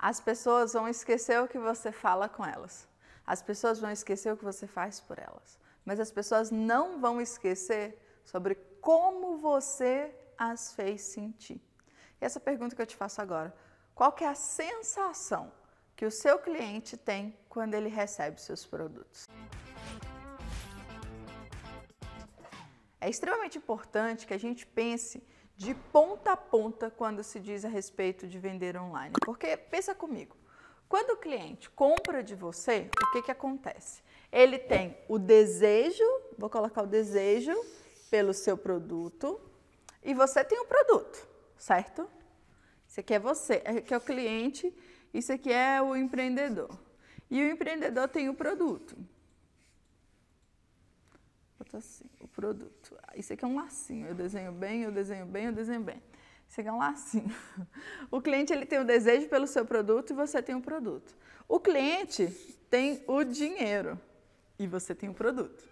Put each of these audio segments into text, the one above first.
As pessoas vão esquecer o que você fala com elas. As pessoas vão esquecer o que você faz por elas. Mas as pessoas não vão esquecer sobre como você as fez sentir. E essa pergunta que eu te faço agora, qual é a sensação que o seu cliente tem quando ele recebe seus produtos? É extremamente importante que a gente pense de ponta a ponta quando se diz a respeito de vender online. Porque pensa comigo, quando o cliente compra de você, o que, que acontece? Ele tem o desejo, vou colocar o desejo pelo seu produto, e você tem o um produto, certo? Isso aqui é você, que é o cliente, isso aqui é o empreendedor. E o empreendedor tem o produto. Assim, o produto. Isso aqui é um lacinho. Eu desenho bem, eu desenho bem, eu desenho bem. Isso aqui é um lacinho. O cliente ele tem o desejo pelo seu produto e você tem o produto. O cliente tem o dinheiro e você tem o produto.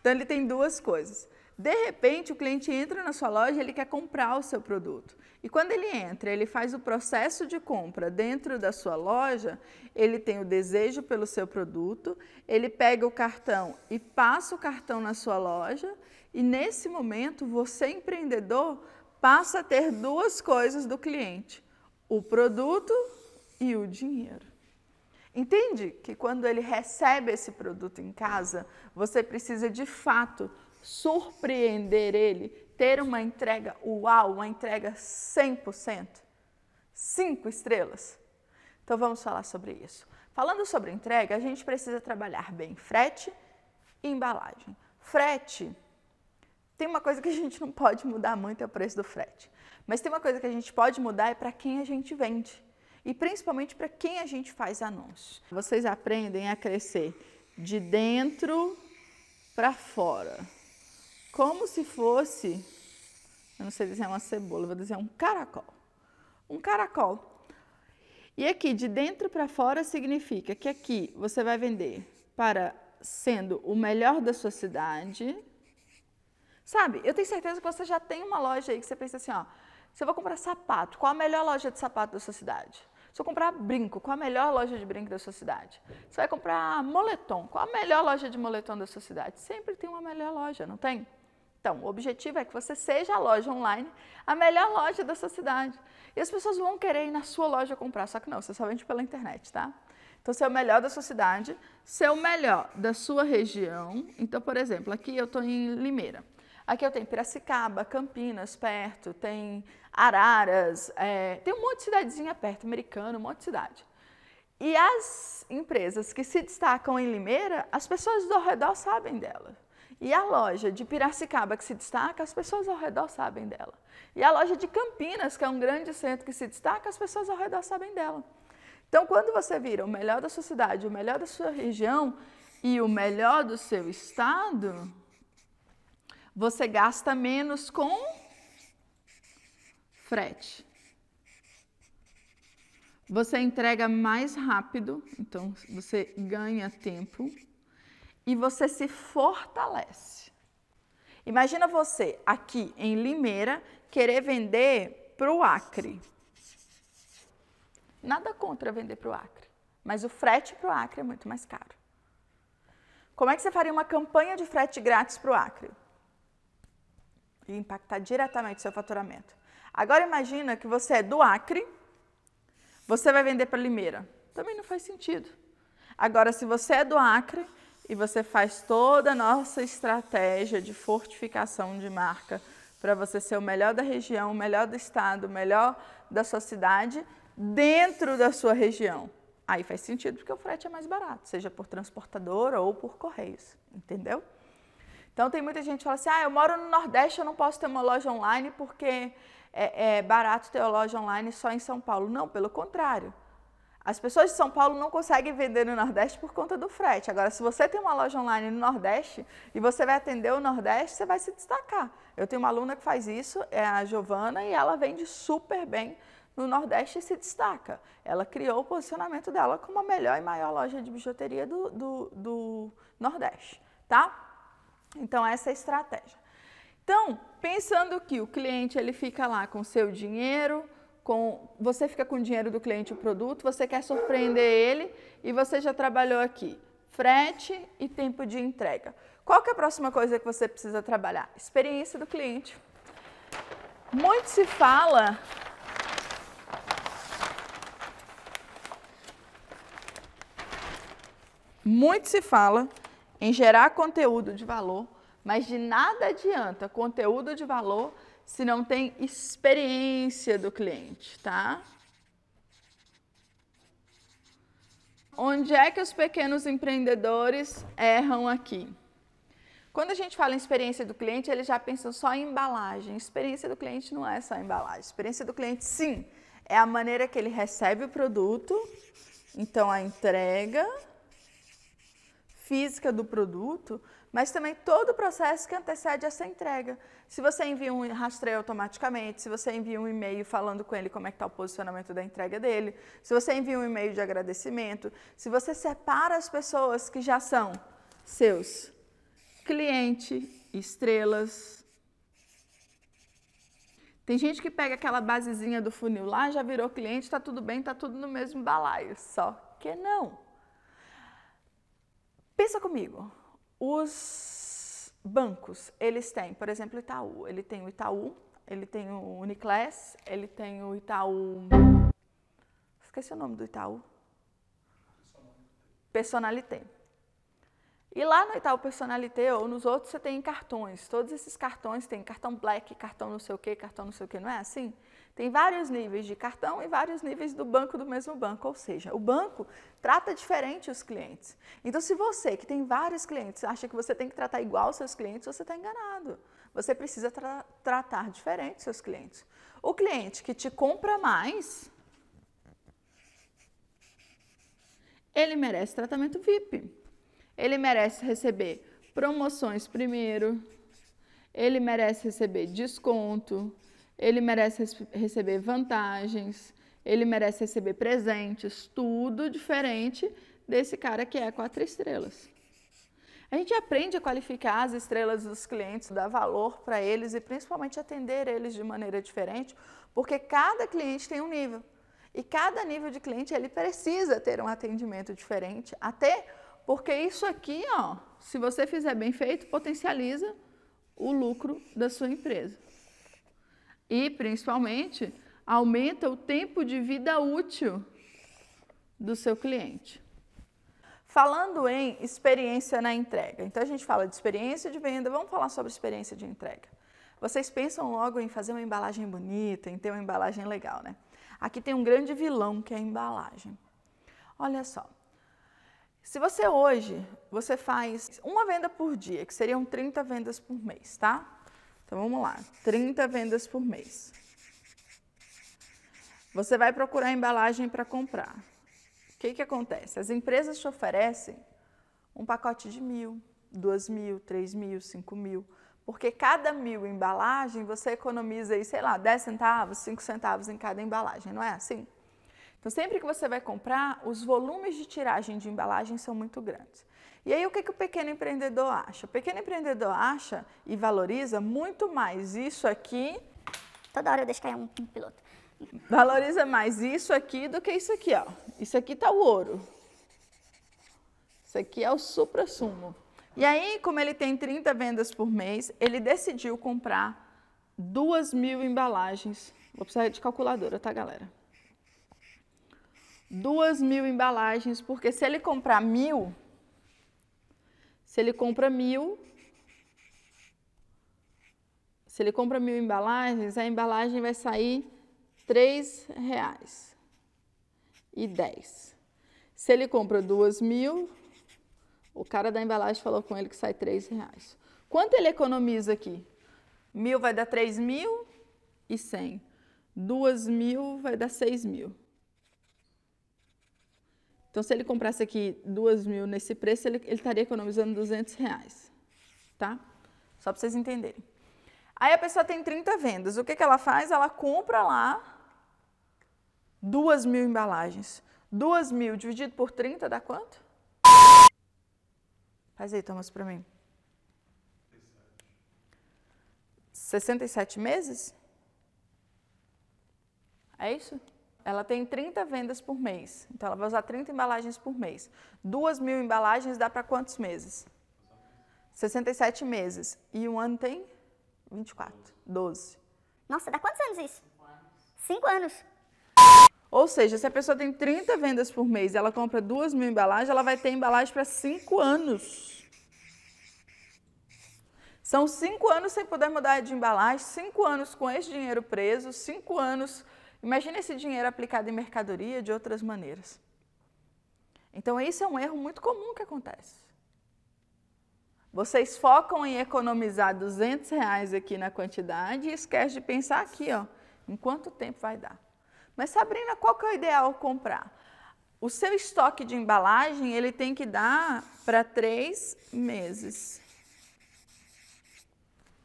Então ele tem duas coisas. De repente, o cliente entra na sua loja, ele quer comprar o seu produto. E quando ele entra, ele faz o processo de compra dentro da sua loja, ele tem o desejo pelo seu produto, ele pega o cartão e passa o cartão na sua loja, e nesse momento, você empreendedor passa a ter duas coisas do cliente: o produto e o dinheiro. Entende que quando ele recebe esse produto em casa, você precisa de fato surpreender ele, ter uma entrega uau, uma entrega 100%? Cinco estrelas. Então vamos falar sobre isso. Falando sobre entrega, a gente precisa trabalhar bem frete e embalagem. Frete, tem uma coisa que a gente não pode mudar muito é o preço do frete. Mas tem uma coisa que a gente pode mudar é para quem a gente vende e principalmente para quem a gente faz anúncio. Vocês aprendem a crescer de dentro para fora como se fosse, eu não sei dizer uma cebola, vou dizer um caracol. Um caracol. E aqui, de dentro para fora, significa que aqui você vai vender para sendo o melhor da sua cidade. Sabe, eu tenho certeza que você já tem uma loja aí que você pensa assim, ó, se eu vou comprar sapato, qual a melhor loja de sapato da sua cidade? Se eu comprar brinco, qual a melhor loja de brinco da sua cidade? Você vai comprar moletom, qual a melhor loja de moletom da sua cidade? Sempre tem uma melhor loja, não tem? Então, o objetivo é que você seja a loja online, a melhor loja da sua cidade. E as pessoas vão querer ir na sua loja comprar, só que não, você só vende pela internet, tá? Então, ser é o melhor da sua cidade, ser é o melhor da sua região. Então, por exemplo, aqui eu estou em Limeira. Aqui eu tenho Piracicaba, Campinas perto, tem Araras, é, tem um monte de cidadezinha perto, americano, um monte de cidade. E as empresas que se destacam em Limeira, as pessoas do redor sabem delas. E a loja de Piracicaba que se destaca, as pessoas ao redor sabem dela. E a loja de Campinas, que é um grande centro que se destaca, as pessoas ao redor sabem dela. Então, quando você vira o melhor da sua cidade, o melhor da sua região e o melhor do seu estado, você gasta menos com frete. Você entrega mais rápido, então você ganha tempo e você se fortalece. Imagina você aqui em Limeira querer vender para o Acre. Nada contra vender para o Acre, mas o frete para o Acre é muito mais caro. Como é que você faria uma campanha de frete grátis para o Acre? E impactar diretamente seu faturamento. Agora imagina que você é do Acre, você vai vender para Limeira. Também não faz sentido. Agora, se você é do Acre, e você faz toda a nossa estratégia de fortificação de marca para você ser o melhor da região, o melhor do estado, o melhor da sua cidade dentro da sua região. Aí faz sentido porque o frete é mais barato, seja por transportadora ou por correios, entendeu? Então tem muita gente que fala assim, ah, eu moro no Nordeste, eu não posso ter uma loja online porque é, é barato ter uma loja online só em São Paulo. Não, pelo contrário. As pessoas de São Paulo não conseguem vender no Nordeste por conta do frete. Agora, se você tem uma loja online no Nordeste e você vai atender o Nordeste, você vai se destacar. Eu tenho uma aluna que faz isso, é a Giovana, e ela vende super bem no Nordeste e se destaca. Ela criou o posicionamento dela como a melhor e maior loja de bijuteria do, do, do Nordeste, tá? Então, essa é a estratégia. Então, pensando que o cliente ele fica lá com seu dinheiro, com você fica com o dinheiro do cliente o produto, você quer surpreender ele e você já trabalhou aqui frete e tempo de entrega. Qual que é a próxima coisa que você precisa trabalhar? Experiência do cliente. Muito se fala Muito se fala em gerar conteúdo de valor, mas de nada adianta conteúdo de valor se não tem experiência do cliente, tá? Onde é que os pequenos empreendedores erram aqui? Quando a gente fala em experiência do cliente, eles já pensam só em embalagem. Experiência do cliente não é só embalagem. Experiência do cliente, sim, é a maneira que ele recebe o produto, então a entrega física do produto, mas também todo o processo que antecede essa entrega. Se você envia um rastreio automaticamente, se você envia um e-mail falando com ele como é que está o posicionamento da entrega dele, se você envia um e-mail de agradecimento, se você separa as pessoas que já são seus cliente, estrelas. Tem gente que pega aquela basezinha do funil lá, já virou cliente, está tudo bem, está tudo no mesmo balaio, só que não. Pensa comigo, os bancos, eles têm, por exemplo, o Itaú. Ele tem o Itaú, ele tem o Uniclass, ele tem o Itaú... Esqueci o nome do Itaú. Personalité. E lá no Itaú Personalité ou nos outros você tem cartões. Todos esses cartões tem cartão black, cartão não sei o que, cartão não sei o que, não é assim? Tem vários níveis de cartão e vários níveis do banco do mesmo banco, ou seja, o banco trata diferente os clientes. Então, se você que tem vários clientes acha que você tem que tratar igual os seus clientes, você está enganado. Você precisa tra tratar diferente seus clientes. O cliente que te compra mais, ele merece tratamento VIP. Ele merece receber promoções primeiro, ele merece receber desconto, ele merece receber vantagens, ele merece receber presentes, tudo diferente desse cara que é quatro estrelas. A gente aprende a qualificar as estrelas dos clientes, dar valor para eles e principalmente atender eles de maneira diferente, porque cada cliente tem um nível. E cada nível de cliente ele precisa ter um atendimento diferente, até porque isso aqui, ó, se você fizer bem feito, potencializa o lucro da sua empresa. E, principalmente, aumenta o tempo de vida útil do seu cliente. Falando em experiência na entrega, então a gente fala de experiência de venda, vamos falar sobre experiência de entrega. Vocês pensam logo em fazer uma embalagem bonita, em ter uma embalagem legal, né? Aqui tem um grande vilão que é a embalagem. Olha só, se você hoje, você faz uma venda por dia, que seriam 30 vendas por mês, tá? Então vamos lá, 30 vendas por mês. Você vai procurar embalagem para comprar. O que, que acontece? As empresas te oferecem um pacote de mil, duas mil, três mil, cinco mil, porque cada mil embalagem você economiza aí, sei lá, 10 centavos, 5 centavos em cada embalagem, não é assim? Então, sempre que você vai comprar, os volumes de tiragem de embalagem são muito grandes. E aí o que, que o pequeno empreendedor acha? O pequeno empreendedor acha e valoriza muito mais isso aqui. Toda hora eu deixo cair um, um piloto. Valoriza mais isso aqui do que isso aqui, ó. Isso aqui tá o ouro. Isso aqui é o supra-sumo. E aí, como ele tem 30 vendas por mês, ele decidiu comprar duas mil embalagens. Vou precisar de calculadora, tá, galera? Duas mil embalagens, porque se ele comprar mil, se ele compra mil, se ele compra mil embalagens, a embalagem vai sair três reais e dez. Se ele compra duas mil, o cara da embalagem falou com ele que sai três reais. Quanto ele economiza aqui? Mil vai dar três mil e cem. Duas mil vai dar seis mil. Então, se ele comprasse aqui duas mil nesse preço, ele, ele estaria economizando 200 reais, tá? Só para vocês entenderem. Aí a pessoa tem 30 vendas. O que, que ela faz? Ela compra lá duas mil embalagens. Duas mil dividido por 30 dá quanto? Faz aí, Thomas, para mim. 67 meses? É isso? Ela tem 30 vendas por mês, então ela vai usar 30 embalagens por mês. 2 mil embalagens dá para quantos meses? 67 meses. E um ano tem? 24, 12. Nossa, dá quantos anos isso? 5 anos. Ou seja, se a pessoa tem 30 vendas por mês e ela compra 2 mil embalagens, ela vai ter embalagem para 5 anos. São 5 anos sem poder mudar de embalagem, 5 anos com esse dinheiro preso, 5 anos Imagina esse dinheiro aplicado em mercadoria de outras maneiras. Então, esse é um erro muito comum que acontece. Vocês focam em economizar 200 reais aqui na quantidade e esquece de pensar aqui, ó, em quanto tempo vai dar. Mas Sabrina, qual que é o ideal comprar? O seu estoque de embalagem ele tem que dar para três meses,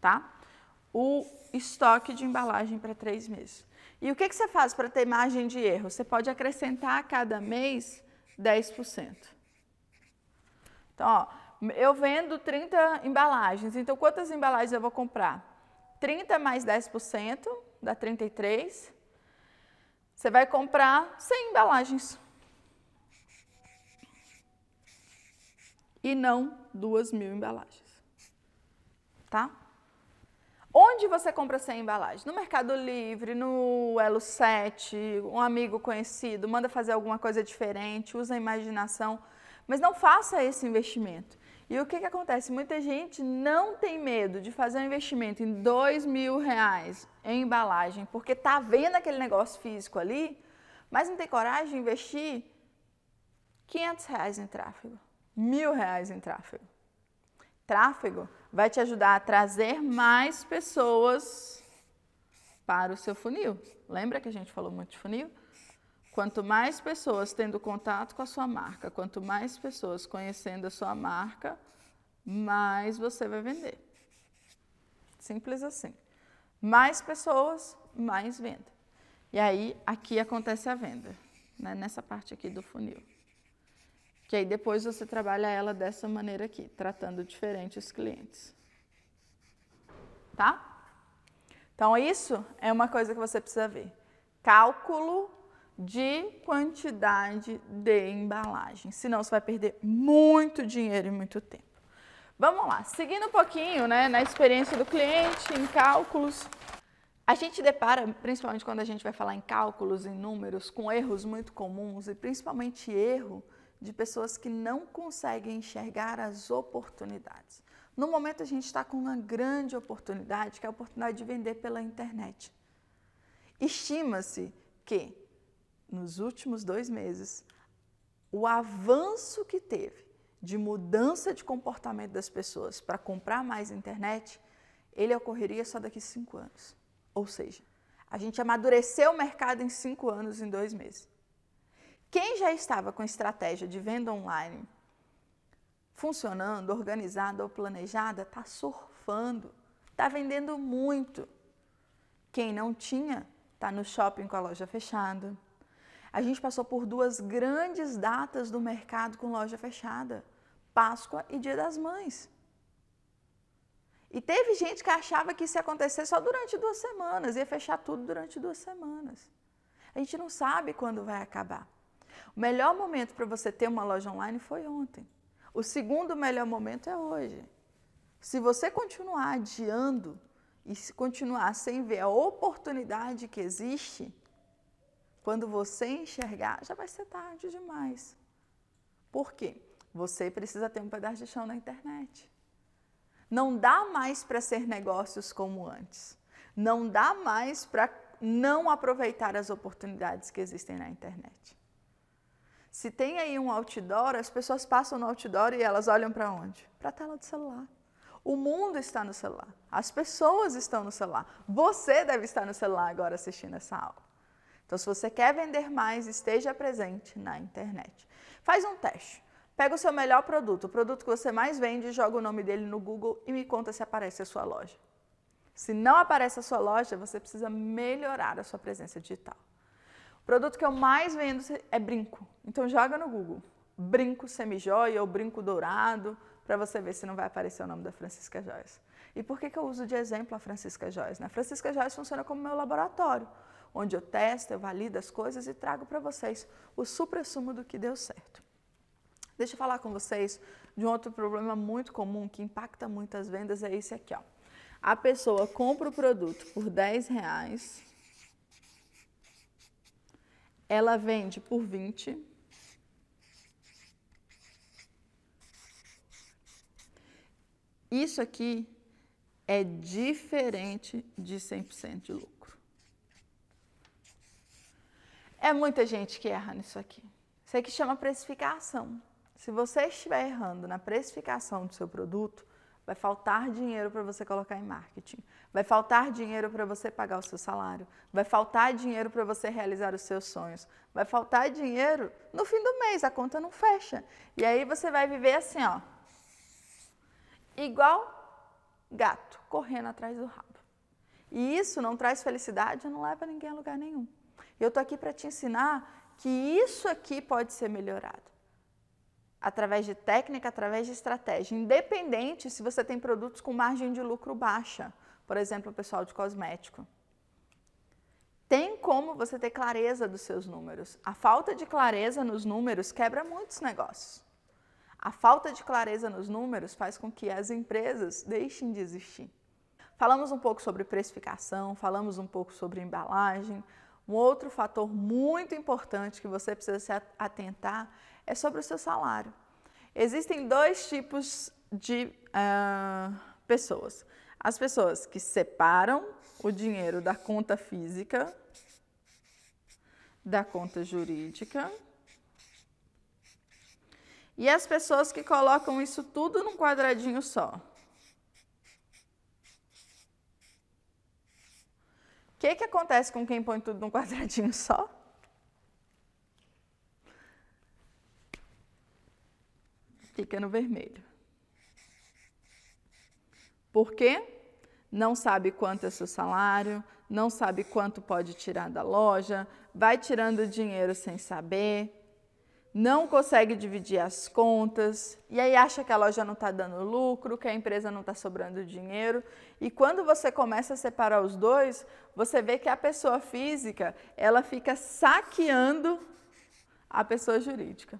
tá? O estoque de embalagem para três meses. E o que, que você faz para ter margem de erro? Você pode acrescentar a cada mês 10%. Então, ó, eu vendo 30 embalagens. Então, quantas embalagens eu vou comprar? 30 mais 10% dá 33. Você vai comprar 100 embalagens. E não 2 mil embalagens. Tá? Onde você compra sem embalagem? No Mercado Livre, no Elo 7, um amigo conhecido manda fazer alguma coisa diferente, usa a imaginação, mas não faça esse investimento. E o que, que acontece? Muita gente não tem medo de fazer um investimento em dois mil reais em embalagem, porque tá vendo aquele negócio físico ali, mas não tem coragem de investir 500 reais em tráfego, mil reais em tráfego. Tráfego vai te ajudar a trazer mais pessoas para o seu funil. Lembra que a gente falou muito de funil? Quanto mais pessoas tendo contato com a sua marca, quanto mais pessoas conhecendo a sua marca, mais você vai vender. Simples assim. Mais pessoas, mais venda. E aí, aqui acontece a venda, né? nessa parte aqui do funil. Que aí depois você trabalha ela dessa maneira aqui, tratando diferentes clientes. Tá? Então, isso é uma coisa que você precisa ver. Cálculo de quantidade de embalagem. Senão, você vai perder muito dinheiro e muito tempo. Vamos lá, seguindo um pouquinho né, na experiência do cliente, em cálculos. A gente depara, principalmente quando a gente vai falar em cálculos, em números, com erros muito comuns e principalmente erro de pessoas que não conseguem enxergar as oportunidades. No momento, a gente está com uma grande oportunidade, que é a oportunidade de vender pela internet. Estima-se que, nos últimos dois meses, o avanço que teve de mudança de comportamento das pessoas para comprar mais internet, ele ocorreria só daqui cinco anos. Ou seja, a gente amadureceu o mercado em cinco anos, em dois meses. Quem já estava com estratégia de venda online funcionando, organizada ou planejada, está surfando, está vendendo muito. Quem não tinha, está no shopping com a loja fechada. A gente passou por duas grandes datas do mercado com loja fechada: Páscoa e Dia das Mães. E teve gente que achava que isso ia acontecer só durante duas semanas, ia fechar tudo durante duas semanas. A gente não sabe quando vai acabar. O melhor momento para você ter uma loja online foi ontem. O segundo melhor momento é hoje. Se você continuar adiando e se continuar sem ver a oportunidade que existe, quando você enxergar, já vai ser tarde demais. Por quê? Você precisa ter um pedaço de chão na internet. Não dá mais para ser negócios como antes. Não dá mais para não aproveitar as oportunidades que existem na internet. Se tem aí um outdoor, as pessoas passam no outdoor e elas olham para onde? Para a tela do celular. O mundo está no celular. As pessoas estão no celular. Você deve estar no celular agora assistindo essa aula. Então, se você quer vender mais, esteja presente na internet. Faz um teste. Pega o seu melhor produto, o produto que você mais vende, joga o nome dele no Google e me conta se aparece a sua loja. Se não aparece a sua loja, você precisa melhorar a sua presença digital. O produto que eu mais vendo é brinco. Então joga no Google. Brinco semijoia ou brinco dourado, para você ver se não vai aparecer o nome da Francisca Joyce. E por que, que eu uso de exemplo a Francisca Joyce? Né? A Francisca Joyce funciona como meu laboratório, onde eu testo, eu valido as coisas e trago para vocês o supra-sumo do que deu certo. Deixa eu falar com vocês de um outro problema muito comum que impacta muitas vendas, é esse aqui. Ó. A pessoa compra o produto por 10 reais ela vende por 20. Isso aqui é diferente de 100% de lucro. É muita gente que erra nisso aqui. Isso aqui chama precificação. Se você estiver errando na precificação do seu produto, vai faltar dinheiro para você colocar em marketing, vai faltar dinheiro para você pagar o seu salário, vai faltar dinheiro para você realizar os seus sonhos, vai faltar dinheiro no fim do mês, a conta não fecha. E aí você vai viver assim, ó, igual gato correndo atrás do rabo. E isso não traz felicidade, não leva ninguém a lugar nenhum. Eu tô aqui para te ensinar que isso aqui pode ser melhorado através de técnica, através de estratégia, independente se você tem produtos com margem de lucro baixa, por exemplo, o pessoal de cosmético. Tem como você ter clareza dos seus números. A falta de clareza nos números quebra muitos negócios. A falta de clareza nos números faz com que as empresas deixem de existir. Falamos um pouco sobre precificação, falamos um pouco sobre embalagem. Um outro fator muito importante que você precisa se atentar é sobre o seu salário. Existem dois tipos de uh, pessoas: as pessoas que separam o dinheiro da conta física, da conta jurídica, e as pessoas que colocam isso tudo num quadradinho só. O que, que acontece com quem põe tudo num quadradinho só? fica no vermelho. Por quê? Não sabe quanto é seu salário, não sabe quanto pode tirar da loja, vai tirando dinheiro sem saber, não consegue dividir as contas, e aí acha que a loja não está dando lucro, que a empresa não está sobrando dinheiro. E quando você começa a separar os dois, você vê que a pessoa física ela fica saqueando a pessoa jurídica.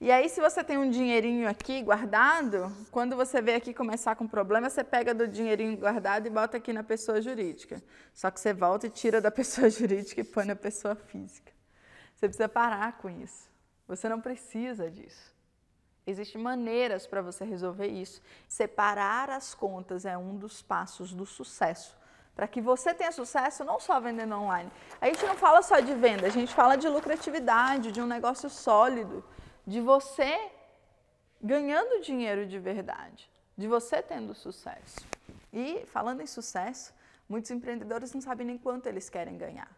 E aí, se você tem um dinheirinho aqui guardado, quando você vê aqui começar com problema, você pega do dinheirinho guardado e bota aqui na pessoa jurídica. Só que você volta e tira da pessoa jurídica e põe na pessoa física. Você precisa parar com isso. Você não precisa disso. Existem maneiras para você resolver isso. Separar as contas é um dos passos do sucesso. Para que você tenha sucesso, não só vendendo online. A gente não fala só de venda, a gente fala de lucratividade, de um negócio sólido de você ganhando dinheiro de verdade, de você tendo sucesso. E falando em sucesso, muitos empreendedores não sabem nem quanto eles querem ganhar.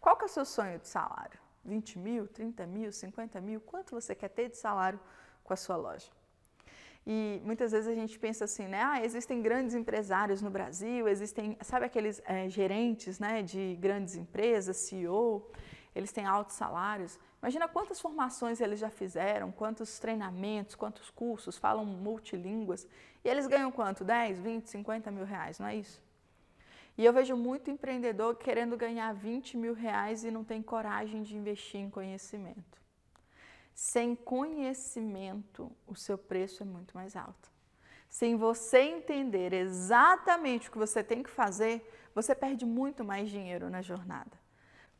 Qual que é o seu sonho de salário? 20 mil, 30 mil, 50 mil? Quanto você quer ter de salário com a sua loja? E muitas vezes a gente pensa assim, né? Ah, existem grandes empresários no Brasil, existem, sabe aqueles é, gerentes, né, de grandes empresas, CEO, eles têm altos salários. Imagina quantas formações eles já fizeram, quantos treinamentos, quantos cursos, falam multilínguas. E eles ganham quanto? 10, 20, 50 mil reais, não é isso? E eu vejo muito empreendedor querendo ganhar 20 mil reais e não tem coragem de investir em conhecimento. Sem conhecimento, o seu preço é muito mais alto. Sem você entender exatamente o que você tem que fazer, você perde muito mais dinheiro na jornada.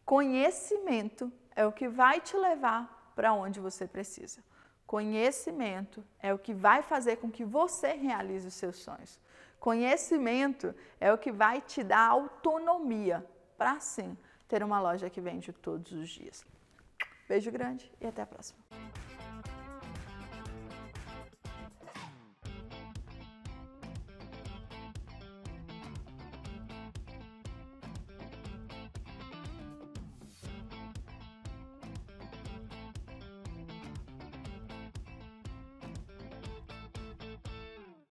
Conhecimento é o que vai te levar para onde você precisa. Conhecimento é o que vai fazer com que você realize os seus sonhos. Conhecimento é o que vai te dar autonomia para sim ter uma loja que vende todos os dias. Beijo grande e até a próxima.